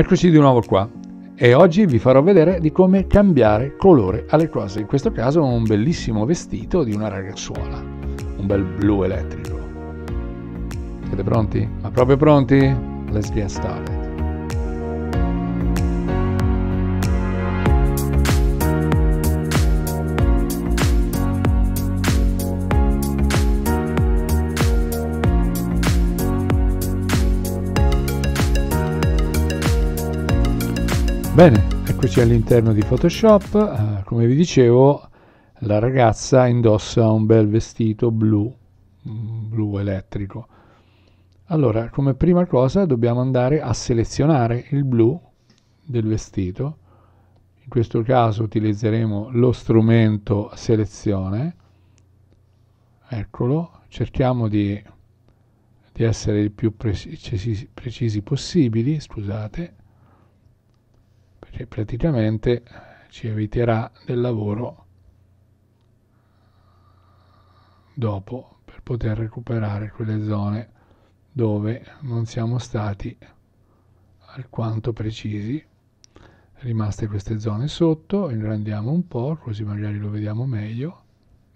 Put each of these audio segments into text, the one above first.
Eccoci di nuovo qua e oggi vi farò vedere di come cambiare colore alle cose, in questo caso un bellissimo vestito di una ragazzuola, un bel blu elettrico. Siete pronti? Ma proprio pronti? Let's get started! Bene, eccoci all'interno di Photoshop. Eh, come vi dicevo, la ragazza indossa un bel vestito blu, mm, blu elettrico. Allora, come prima cosa dobbiamo andare a selezionare il blu del vestito. In questo caso utilizzeremo lo strumento selezione. Eccolo, cerchiamo di, di essere il più precisi, precisi possibili, scusate, che praticamente eh, ci eviterà del lavoro dopo per poter recuperare quelle zone dove non siamo stati alquanto precisi rimaste queste zone sotto, ingrandiamo un po', così magari lo vediamo meglio.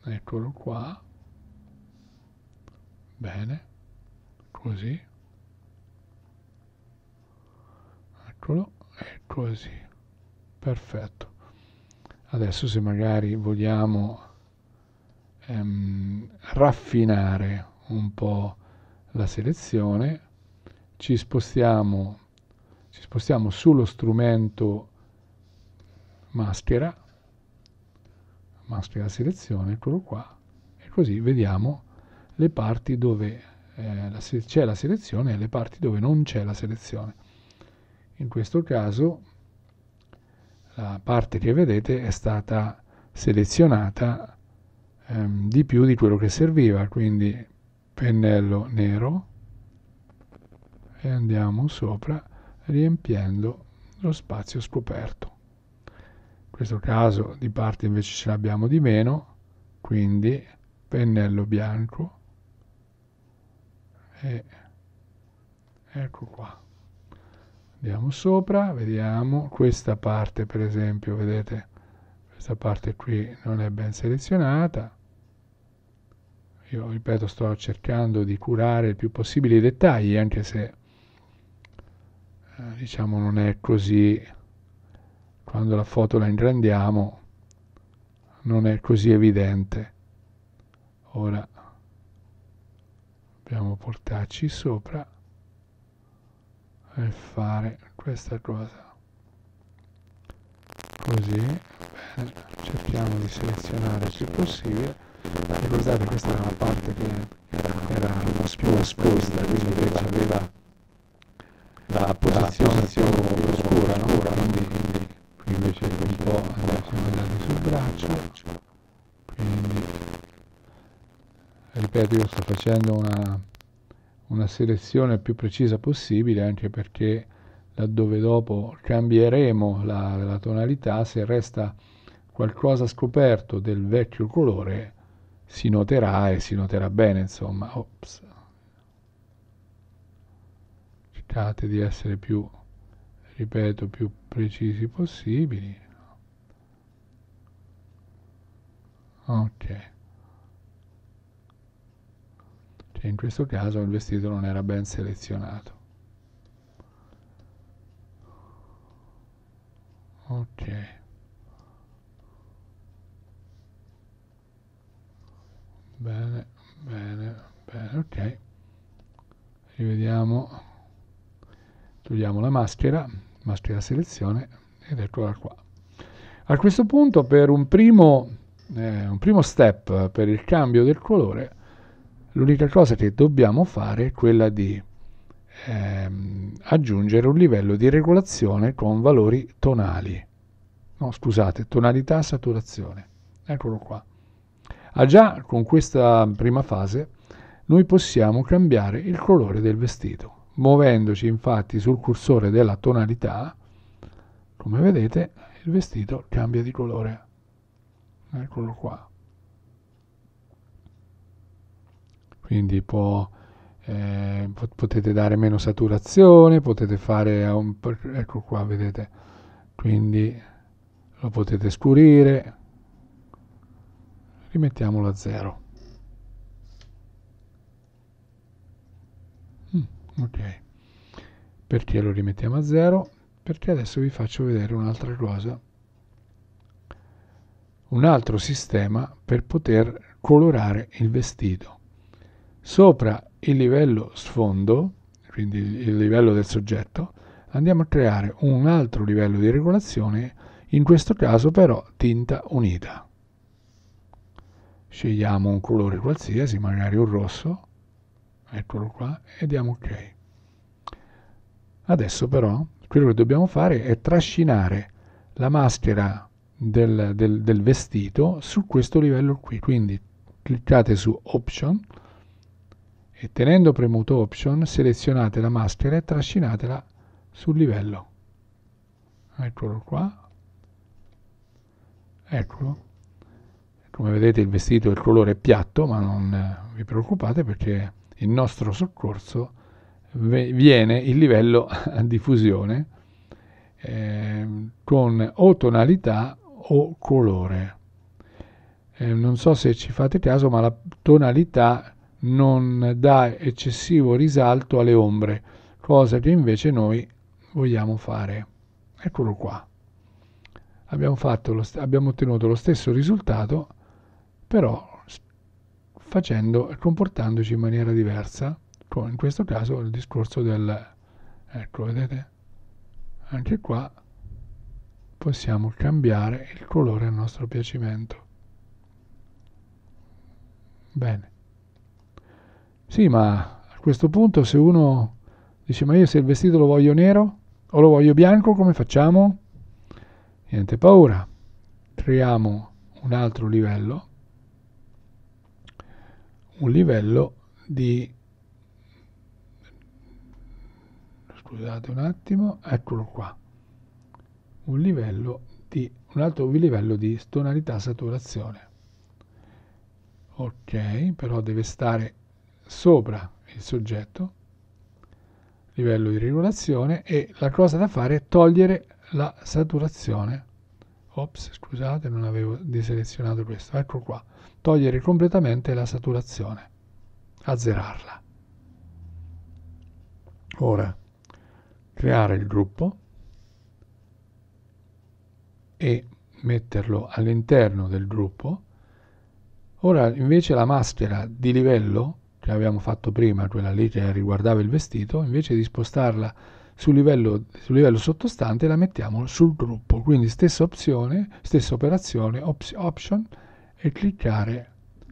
Eccolo qua. Bene, così. Eccolo, e così perfetto adesso se magari vogliamo ehm, raffinare un po' la selezione ci spostiamo ci spostiamo sullo strumento maschera maschera selezione eccolo qua e così vediamo le parti dove eh, la se- c'è la selezione e le parti dove non c'è la selezione in questo caso la parte che vedete è stata selezionata ehm, di più di quello che serviva, quindi pennello nero e andiamo sopra riempiendo lo spazio scoperto. In questo caso di parte invece ce l'abbiamo di meno, quindi pennello bianco e ecco qua andiamo sopra, vediamo questa parte per esempio, vedete, questa parte qui non è ben selezionata, io ripeto sto cercando di curare il più possibile i dettagli, anche se eh, diciamo non è così, quando la foto la ingrandiamo non è così evidente. Ora dobbiamo portarci sopra e fare questa cosa così bene. cerchiamo di selezionare il più possibile ricordate questa era la parte che era più esposta quindi invece aveva la posizione più oscura no? quindi, qui invece un po' andiamo andati sul braccio quindi ripeto io sto facendo una una selezione più precisa possibile, anche perché laddove dopo cambieremo la, la tonalità, se resta qualcosa scoperto del vecchio colore, si noterà e si noterà bene, insomma. Ops. Cercate di essere più, ripeto, più precisi possibili. Ok. e in questo caso il vestito non era ben selezionato. Ok. Bene, bene, bene, ok. Rivediamo. Togliamo la maschera, maschera selezione ed eccola qua. A questo punto per un primo, eh, un primo step per il cambio del colore L'unica cosa che dobbiamo fare è quella di ehm, aggiungere un livello di regolazione con valori tonali. No, scusate, tonalità saturazione. Eccolo qua. Ah, già con questa prima fase noi possiamo cambiare il colore del vestito. Muovendoci infatti sul cursore della tonalità, come vedete, il vestito cambia di colore. Eccolo qua. quindi può, eh, potete dare meno saturazione, potete fare un, ecco qua vedete, quindi lo potete scurire, rimettiamolo a zero. Mm, ok, perché lo rimettiamo a zero? Perché adesso vi faccio vedere un'altra cosa, un altro sistema per poter colorare il vestito. Sopra il livello sfondo, quindi il livello del soggetto, andiamo a creare un altro livello di regolazione, in questo caso però tinta unita. Scegliamo un colore qualsiasi, magari un rosso, eccolo qua, e diamo ok. Adesso però quello che dobbiamo fare è trascinare la maschera del, del, del vestito su questo livello qui, quindi cliccate su Option, e tenendo premuto Option selezionate la maschera e trascinatela sul livello. Eccolo qua. Eccolo. Come vedete il vestito il colore è piatto, ma non eh, vi preoccupate perché il nostro soccorso viene il livello a diffusione eh, con o tonalità o colore. Eh, non so se ci fate caso, ma la tonalità non dà eccessivo risalto alle ombre, cosa che invece noi vogliamo fare. Eccolo qua. Abbiamo, lo, abbiamo ottenuto lo stesso risultato, però facendo e comportandoci in maniera diversa, con in questo caso il discorso del... Ecco, vedete? Anche qua possiamo cambiare il colore a nostro piacimento. Bene. Sì, ma a questo punto se uno dice ma io se il vestito lo voglio nero o lo voglio bianco, come facciamo? Niente paura, creiamo un altro livello, un livello di... Scusate un attimo, eccolo qua. Un livello di un altro livello di tonalità saturazione. Ok, però deve stare sopra il soggetto, livello di regolazione, e la cosa da fare è togliere la saturazione. Ops, scusate, non avevo deselezionato questo. Ecco qua. Togliere completamente la saturazione. Azzerarla. Ora, creare il gruppo e metterlo all'interno del gruppo. Ora invece la maschera di livello che avevamo fatto prima, quella lì che riguardava il vestito, invece di spostarla sul livello, sul livello sottostante la mettiamo sul gruppo. Quindi stessa opzione, stessa operazione, op- option e cliccare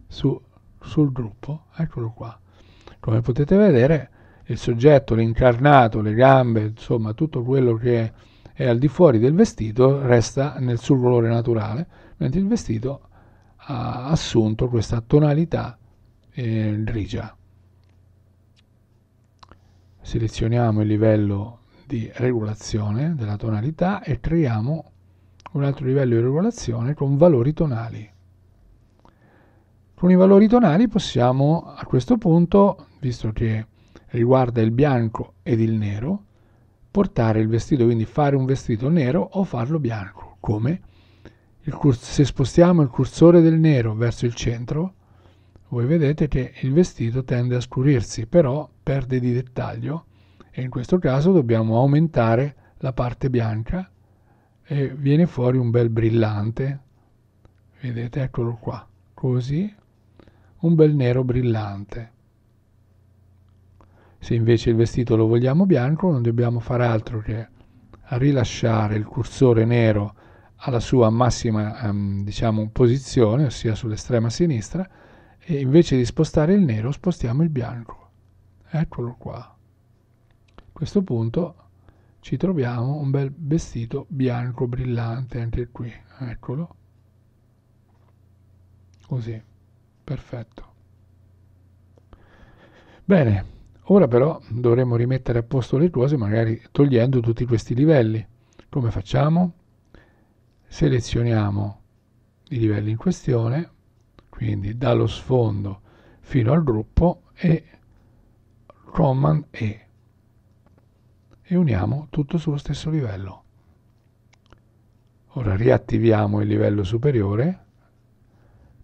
su, sul gruppo. Eccolo qua. Come potete vedere il soggetto, l'incarnato, le gambe, insomma tutto quello che è al di fuori del vestito resta nel suo colore naturale, mentre il vestito ha assunto questa tonalità eh, grigia. Selezioniamo il livello di regolazione della tonalità e creiamo un altro livello di regolazione con valori tonali. Con i valori tonali possiamo a questo punto, visto che riguarda il bianco ed il nero, portare il vestito, quindi fare un vestito nero o farlo bianco. Come? se spostiamo il cursore del nero verso il centro, voi vedete che il vestito tende a scurirsi, però perde di dettaglio e in questo caso dobbiamo aumentare la parte bianca e viene fuori un bel brillante. Vedete, eccolo qua, così, un bel nero brillante. Se invece il vestito lo vogliamo bianco, non dobbiamo fare altro che rilasciare il cursore nero alla sua massima ehm, diciamo, posizione, ossia sull'estrema sinistra, e invece di spostare il nero spostiamo il bianco eccolo qua a questo punto ci troviamo un bel vestito bianco brillante anche qui eccolo così perfetto bene ora però dovremo rimettere a posto le cose magari togliendo tutti questi livelli come facciamo selezioniamo i livelli in questione quindi dallo sfondo fino al gruppo e Command E e uniamo tutto sullo stesso livello. Ora riattiviamo il livello superiore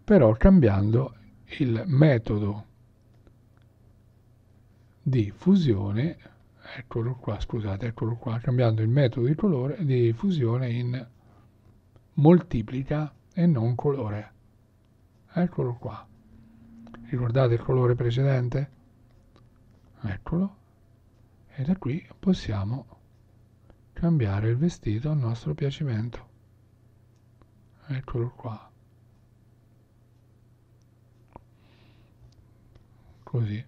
però cambiando il metodo di fusione eccolo qua scusate eccolo qua cambiando il metodo di, colore, di fusione in moltiplica e non colore Eccolo qua. Ricordate il colore precedente? Eccolo. E da qui possiamo cambiare il vestito a nostro piacimento. Eccolo qua. Così.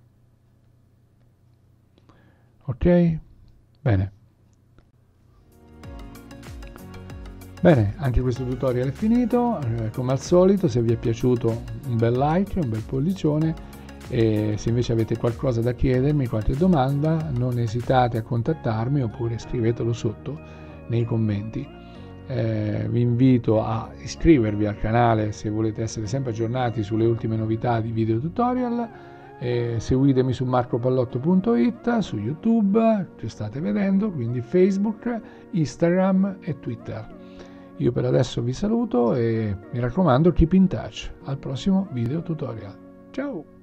Ok? Bene. Bene, anche questo tutorial è finito, eh, come al solito se vi è piaciuto un bel like, un bel pollicione e se invece avete qualcosa da chiedermi, qualche domanda, non esitate a contattarmi oppure scrivetelo sotto nei commenti. Eh, vi invito a iscrivervi al canale se volete essere sempre aggiornati sulle ultime novità di video tutorial. Eh, seguitemi su marcopallotto.it, su YouTube, ci state vedendo, quindi Facebook, Instagram e Twitter. Io per adesso vi saluto e mi raccomando keep in touch al prossimo video tutorial. Ciao!